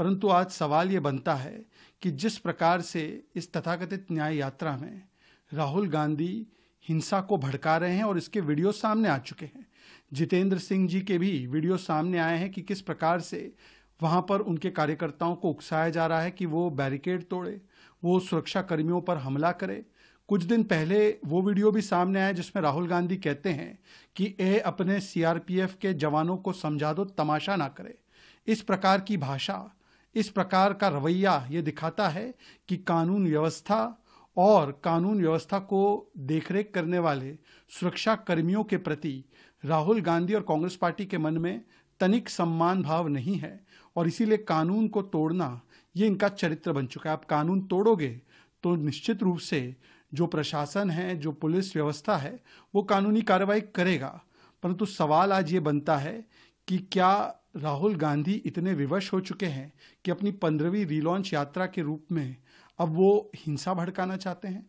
परंतु आज सवाल ये बनता है कि जिस प्रकार से इस तथाकथित न्याय यात्रा में राहुल गांधी हिंसा को भड़का रहे हैं और इसके वीडियो सामने आ चुके हैं जितेंद्र सिंह जी के भी वीडियो सामने आए हैं कि किस प्रकार से वहाँ पर उनके कार्यकर्ताओं को उकसाया जा रहा है कि वो बैरिकेड तोड़े वो सुरक्षा कर्मियों पर हमला करे कुछ दिन पहले वो वीडियो भी सामने आया जिसमें राहुल गांधी कहते हैं कि ए अपने सीआरपीएफ के जवानों को समझा दो तमाशा ना करे इस प्रकार की भाषा इस प्रकार का रवैया ये दिखाता है कि कानून व्यवस्था और कानून व्यवस्था को देखरेख करने वाले सुरक्षा कर्मियों के प्रति राहुल गांधी और कांग्रेस पार्टी के मन में तनिक सम्मान भाव नहीं है और इसीलिए कानून को तोड़ना ये इनका चरित्र बन चुका है आप कानून तोड़ोगे तो निश्चित रूप से जो प्रशासन है जो पुलिस व्यवस्था है वो कानूनी कार्रवाई करेगा परंतु सवाल आज ये बनता है कि क्या राहुल गांधी इतने विवश हो चुके हैं कि अपनी पंद्रहवीं रिलॉन्च यात्रा के रूप में अब वो हिंसा भड़काना चाहते हैं